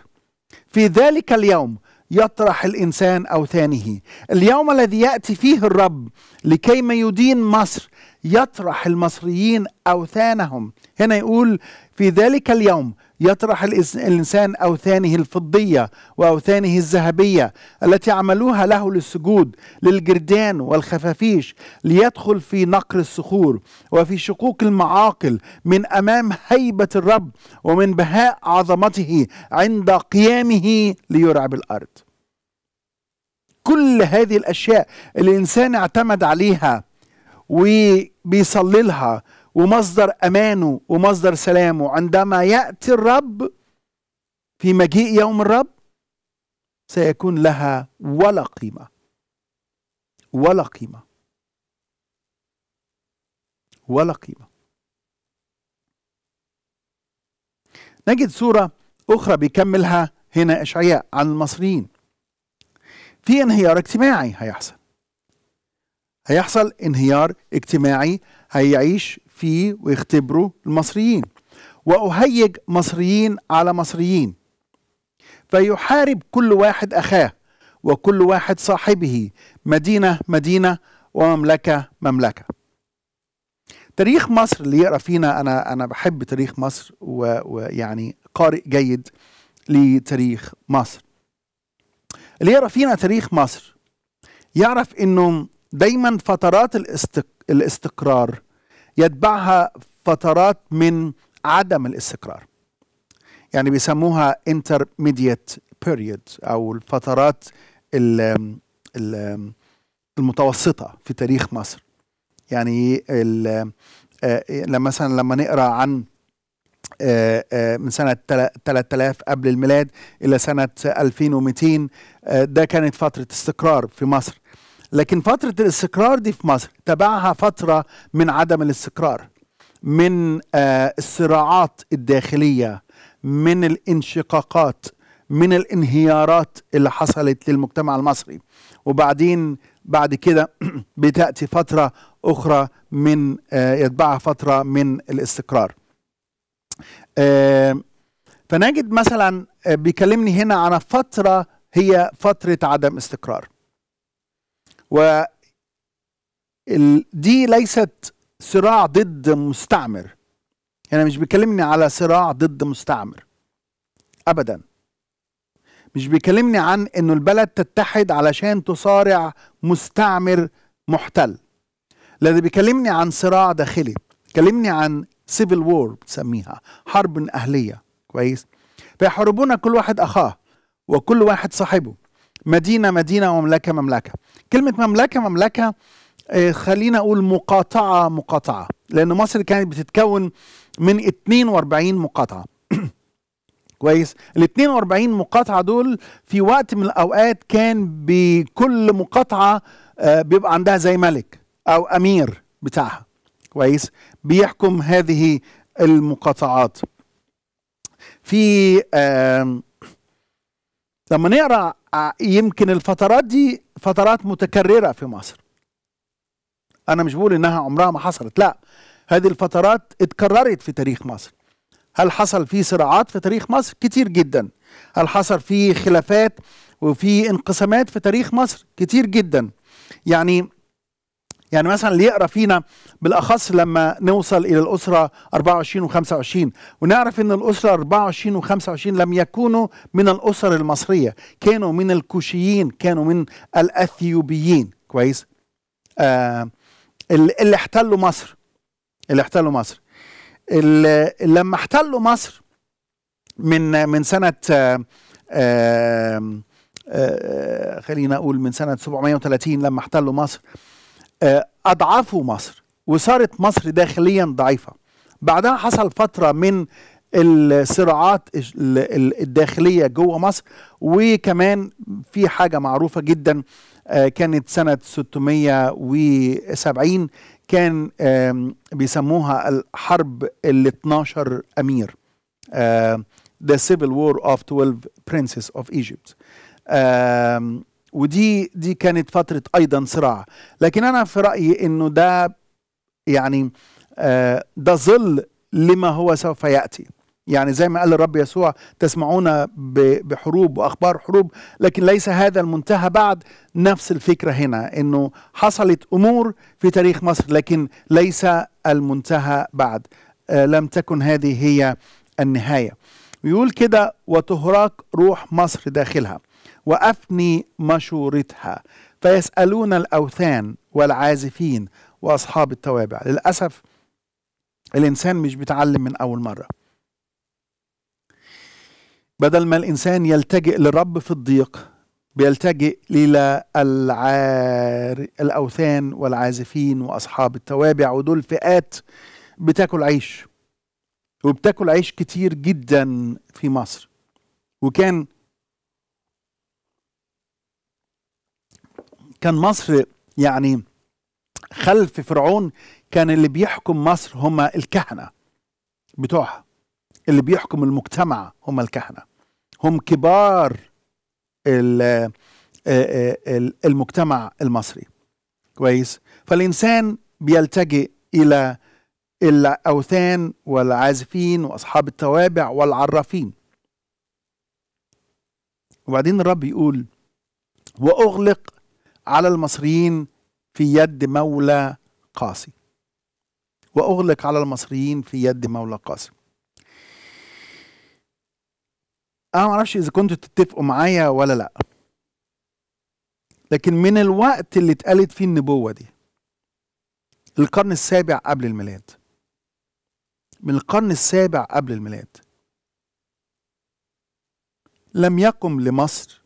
في ذلك اليوم يطرح الإنسان أوثانه اليوم الذي يأتي فيه الرب لكي ما يدين مصر يطرح المصريين أوثانهم هنا يقول في ذلك اليوم يطرح الإنسان أوثانه الفضية وأوثانه الذهبية التي عملوها له للسجود للجردان والخفافيش ليدخل في نقر الصخور وفي شقوق المعاقل من أمام هيبة الرب ومن بهاء عظمته عند قيامه ليرعب الأرض كل هذه الأشياء الإنسان اعتمد عليها وبيصلي لها ومصدر امانه ومصدر سلامه عندما ياتي الرب في مجيء يوم الرب سيكون لها ولا قيمه ولا قيمه ولا قيمه نجد صوره اخرى بيكملها هنا اشعياء عن المصريين في انهيار اجتماعي هيحصل هيحصل انهيار اجتماعي هيعيش فيه ويختبره المصريين وأهيج مصريين على مصريين فيحارب كل واحد أخاه وكل واحد صاحبه مدينة مدينة ومملكة مملكة تاريخ مصر اللي يقرا فينا انا انا بحب تاريخ مصر ويعني قارئ جيد لتاريخ مصر اللي يقرا فينا تاريخ مصر يعرف انه دايما فترات الاستق... الاستقرار يتبعها فترات من عدم الاستقرار يعني بيسموها intermediate period او الفترات ال ال المتوسطه في تاريخ مصر يعني آه، لما مثلا لما نقرا عن آه، آه، من سنة 3000 قبل الميلاد إلى سنة 2200 ده كانت فترة استقرار في مصر لكن فترة الاستقرار دي في مصر تبعها فترة من عدم الاستقرار من آه، الصراعات الداخلية من الانشقاقات من الانهيارات اللي حصلت للمجتمع المصري وبعدين بعد كده بتأتي فترة أخرى من آه، يتبعها فترة من الاستقرار فنجد مثلا آه، بيكلمني هنا عن فترة هي فترة عدم استقرار ودي ليست صراع ضد مستعمر انا يعني مش بيكلمني على صراع ضد مستعمر ابدا مش بيكلمني عن انه البلد تتحد علشان تصارع مستعمر محتل لا بيكلمني عن صراع داخلي كلمني عن سيفل وور بتسميها حرب اهليه كويس فيحاربون كل واحد اخاه وكل واحد صاحبه مدينه مدينه ومملكه مملكه كلمه مملكه مملكه آه، خلينا اقول مقاطعه مقاطعه لان مصر كانت بتتكون من 42 مقاطعه كويس ال 42 مقاطعه دول في وقت من الاوقات كان بكل مقاطعه آه، بيبقى عندها زي ملك او امير بتاعها كويس بيحكم هذه المقاطعات في لما نقرا آه، يمكن الفترات دي فترات متكرره في مصر انا مش بقول انها عمرها ما حصلت لا هذه الفترات اتكررت في تاريخ مصر هل حصل في صراعات في تاريخ مصر كتير جدا هل حصل في خلافات وفي انقسامات في تاريخ مصر كتير جدا يعني يعني مثلا اللي يقرا فينا بالاخص لما نوصل الى الاسره 24 و25 ونعرف ان الاسره 24 و25 لم يكونوا من الاسر المصريه، كانوا من الكوشيين، كانوا من الاثيوبيين، كويس؟ آه اللي احتلوا مصر اللي احتلوا مصر اللي لما احتلوا مصر من من سنه آه آه آه خلينا اقول من سنه 730 لما احتلوا مصر آه آه، اضعفوا مصر وصارت مصر داخليا ضعيفه بعدها حصل فتره من الصراعات الداخليه جوه مصر وكمان في حاجه معروفه جدا آه، كانت سنه 670 كان بيسموها الحرب ال 12 امير آه، The Civil War of 12 Princes of Egypt ودي دي كانت فتره ايضا صراع لكن انا في رايي انه ده يعني آه، ده ظل لما هو سوف ياتي يعني زي ما قال الرب يسوع تسمعون بحروب واخبار حروب لكن ليس هذا المنتهى بعد نفس الفكره هنا انه حصلت امور في تاريخ مصر لكن ليس المنتهى بعد آه، لم تكن هذه هي النهايه يقول كده وتهراك روح مصر داخلها وأفني مشورتها فيسألون الأوثان والعازفين وأصحاب التوابع للأسف الإنسان مش بيتعلم من أول مرة بدل ما الإنسان يلتجئ للرب في الضيق بيلتجئ إلى العار... الأوثان والعازفين وأصحاب التوابع ودول فئات بتاكل عيش وبتاكل عيش كتير جدا في مصر وكان كان مصر يعني خلف فرعون كان اللي بيحكم مصر هم الكهنه بتوعها اللي بيحكم المجتمع هم الكهنه هم كبار آه، آه، آه، المجتمع المصري كويس فالانسان بيلتجئ الى الاوثان والعازفين واصحاب التوابع والعرافين وبعدين الرب يقول واغلق على المصريين في يد مولى قاسي وأغلق على المصريين في يد مولى قاسي أنا معرفش إذا كنتوا تتفقوا معايا ولا لأ لكن من الوقت اللي اتقالت فيه النبوة دي القرن السابع قبل الميلاد من القرن السابع قبل الميلاد لم يقم لمصر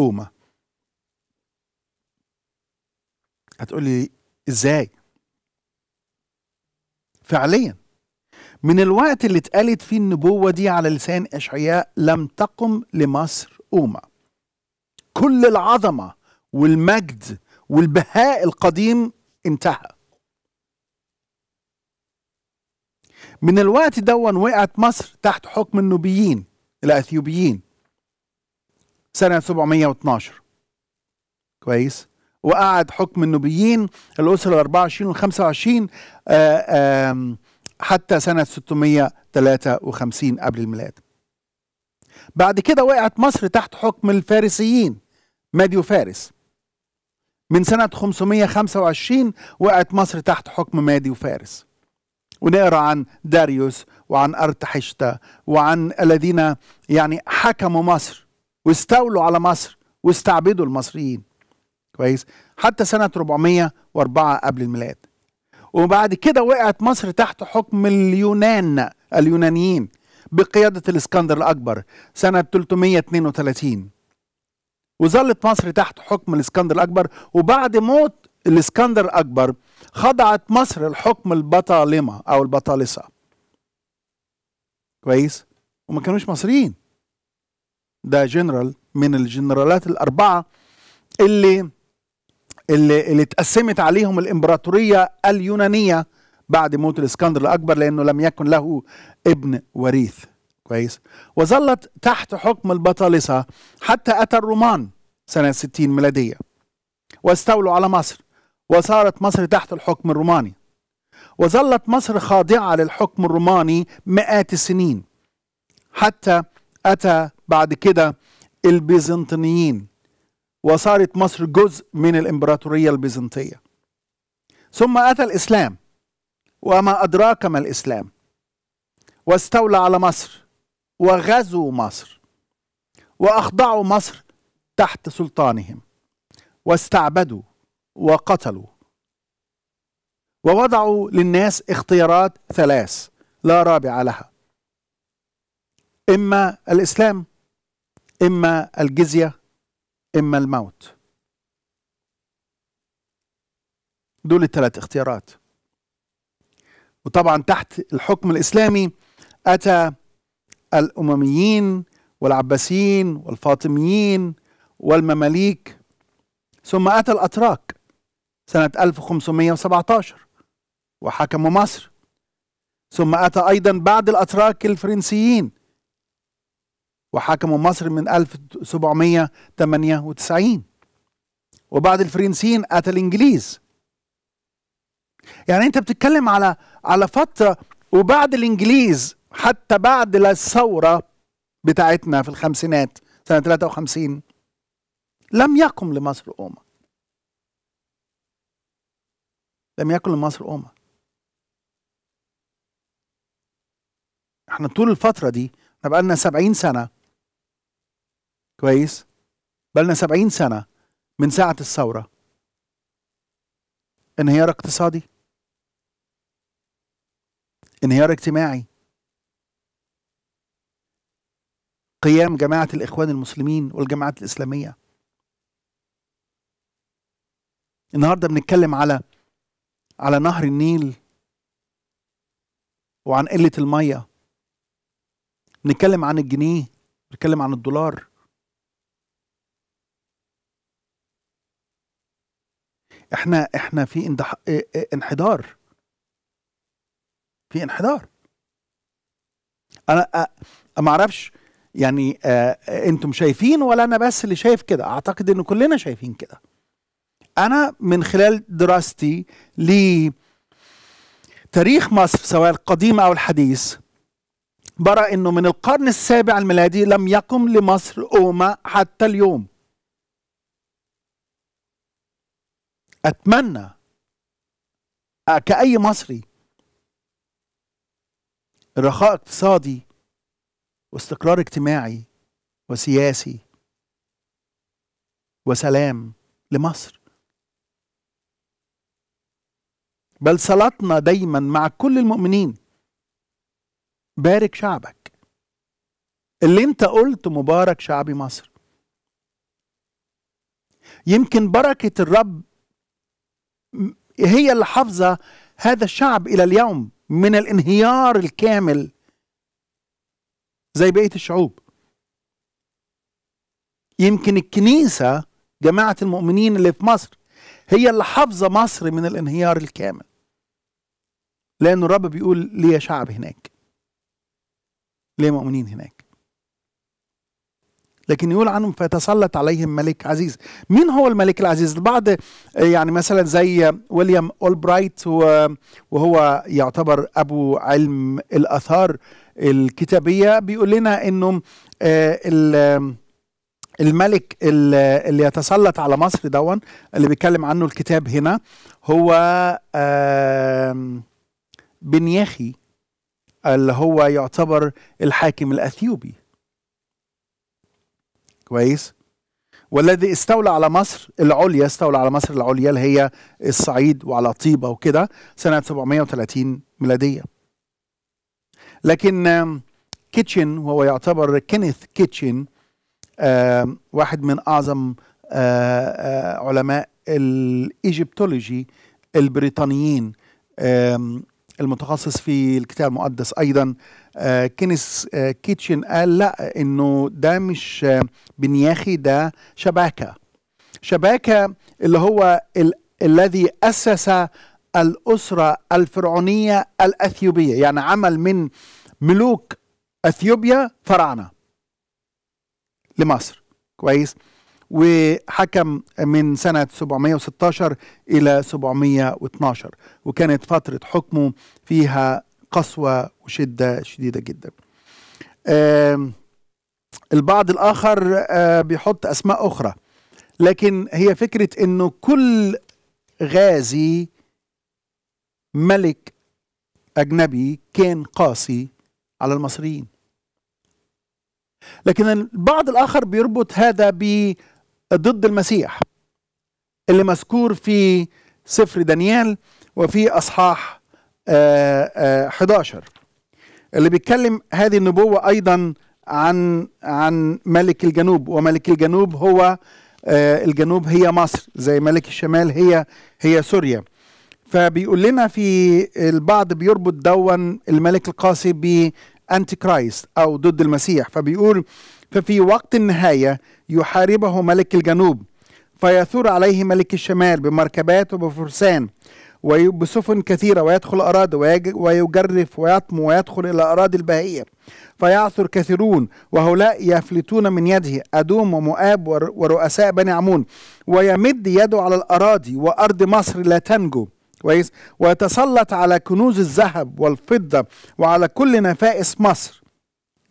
أمة هتقولي ازاي فعليا من الوقت اللي اتقالت فيه النبوة دي على لسان أشعياء لم تقم لمصر أمة كل العظمة والمجد والبهاء القديم انتهى من الوقت دون وقعت مصر تحت حكم النوبيين الأثيوبيين سنة 712 كويس وقعد حكم النوبيين الأسرة ال 24 وال 25 حتى سنة 653 قبل الميلاد بعد كده وقعت مصر تحت حكم الفارسيين ماديو فارس من سنة 525 وقعت مصر تحت حكم ماديو فارس ونقرا عن داريوس وعن ارتحشتا وعن الذين يعني حكموا مصر واستولوا على مصر واستعبدوا المصريين كويس حتى سنة 404 قبل الميلاد وبعد كده وقعت مصر تحت حكم اليونان اليونانيين بقيادة الإسكندر الأكبر سنة 332 وظلت مصر تحت حكم الإسكندر الأكبر وبعد موت الإسكندر الأكبر خضعت مصر لحكم البطالمة أو البطالسة كويس وما كانوش مصريين ده جنرال من الجنرالات الأربعة اللي اللي, اللي اتقسمت عليهم الامبراطوريه اليونانيه بعد موت الاسكندر الاكبر لانه لم يكن له ابن وريث كويس وظلت تحت حكم البطالسه حتى اتى الرومان سنه 60 ميلاديه واستولوا على مصر وصارت مصر تحت الحكم الروماني وظلت مصر خاضعه للحكم الروماني مئات السنين حتى اتى بعد كده البيزنطيين وصارت مصر جزء من الإمبراطورية البيزنطية ثم أتى الإسلام وما أدراك ما الإسلام واستولى على مصر وغزوا مصر وأخضعوا مصر تحت سلطانهم واستعبدوا وقتلوا ووضعوا للناس اختيارات ثلاث لا رابع لها إما الإسلام إما الجزية إما الموت دول الثلاث اختيارات وطبعا تحت الحكم الإسلامي أتى الأمميين والعباسيين والفاطميين والمماليك ثم أتى الأتراك سنة 1517 وحكموا مصر ثم أتى أيضا بعد الأتراك الفرنسيين وحكموا مصر من 1798 وبعد الفرنسيين أتى الإنجليز يعني أنت بتتكلم على على فترة وبعد الإنجليز حتى بعد الثورة بتاعتنا في الخمسينات سنة 53 لم يقم لمصر أمة لم يكن لمصر أمة احنا طول الفترة دي احنا لنا 70 سنة كويس بلنا سبعين سنة من ساعة الثورة انهيار اقتصادي انهيار اجتماعي قيام جماعة الإخوان المسلمين والجماعات الإسلامية النهاردة بنتكلم على على نهر النيل وعن قلة المية بنتكلم عن الجنيه بنتكلم عن الدولار احنا احنا في اندح... إيه، إيه، انحدار في انحدار انا ما اعرفش يعني آه، انتم شايفين ولا انا بس اللي شايف كده اعتقد ان كلنا شايفين كده انا من خلال دراستي لتاريخ مصر سواء القديم او الحديث برأى انه من القرن السابع الميلادي لم يقم لمصر امه حتى اليوم أتمنى آه، كأي مصري رخاء اقتصادي واستقرار اجتماعي وسياسي وسلام لمصر بل صلاتنا دايما مع كل المؤمنين بارك شعبك اللي انت قلت مبارك شعبي مصر يمكن بركة الرب هي اللي حافظه هذا الشعب الى اليوم من الانهيار الكامل زي بقيه الشعوب يمكن الكنيسه جماعه المؤمنين اللي في مصر هي اللي حافظه مصر من الانهيار الكامل لان الرب بيقول ليا شعب هناك ليا مؤمنين هناك لكن يقول عنهم فيتسلط عليهم ملك عزيز مين هو الملك العزيز البعض يعني مثلا زي ويليام اولبرايت وهو يعتبر ابو علم الاثار الكتابيه بيقول لنا انه آه، الملك اللي يتسلط على مصر دون اللي بيتكلم عنه الكتاب هنا هو بنياخي اللي هو يعتبر الحاكم الاثيوبي كويس والذي استولى على مصر العليا استولى على مصر العليا اللي هي الصعيد وعلى طيبة وكده سنة 730 ميلادية لكن كيتشن وهو يعتبر كينيث كيتشن واحد من أعظم آه، آه، علماء الإيجيبتولوجي البريطانيين المتخصص في الكتاب المقدس ايضا آه، كينيس آه، كيتشن قال لا انه ده مش آه، بنياخي ده شباكه شباكه اللي هو ال الذي اسس الاسره الفرعونيه الاثيوبيه يعني عمل من ملوك اثيوبيا فراعنه لمصر كويس وحكم من سنة 716 إلى 712 وكانت فترة حكمه فيها قسوة وشدة شديدة جدا البعض الآخر آه، بيحط أسماء أخرى لكن هي فكرة أنه كل غازي ملك أجنبي كان قاسي على المصريين لكن البعض الآخر بيربط هذا ضد المسيح اللي مذكور في سفر دانيال وفي اصحاح 11 آه، آه، اللي بيتكلم هذه النبوه ايضا عن عن ملك الجنوب وملك الجنوب هو آه، الجنوب هي مصر زي ملك الشمال هي هي سوريا فبيقول لنا في البعض بيربط دون الملك القاسي بانتي كرايست او ضد المسيح فبيقول ففي وقت النهاية يحاربه ملك الجنوب فيثور عليه ملك الشمال بمركبات وبفرسان وبسفن كثيرة ويدخل أراضي ويجرف ويطم ويدخل إلى أراضي البهائية فيعثر كثيرون وهؤلاء يفلتون من يده أدوم ومؤاب ورؤساء بني عمون ويمد يده على الأراضي وأرض مصر لا تنجو ويتسلط على كنوز الذهب والفضة وعلى كل نفائس مصر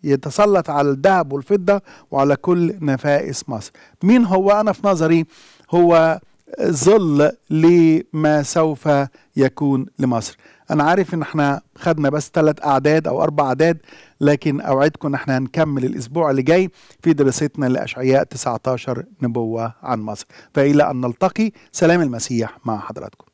يتسلط على الذهب والفضة وعلى كل نفائس مصر مين هو أنا في نظري هو ظل لما سوف يكون لمصر أنا عارف إن إحنا خدنا بس ثلاث أعداد أو أربع أعداد لكن أوعدكم إن إحنا هنكمل الأسبوع اللي جاي في دراستنا لأشعياء 19 نبوة عن مصر فإلى أن نلتقي سلام المسيح مع حضراتكم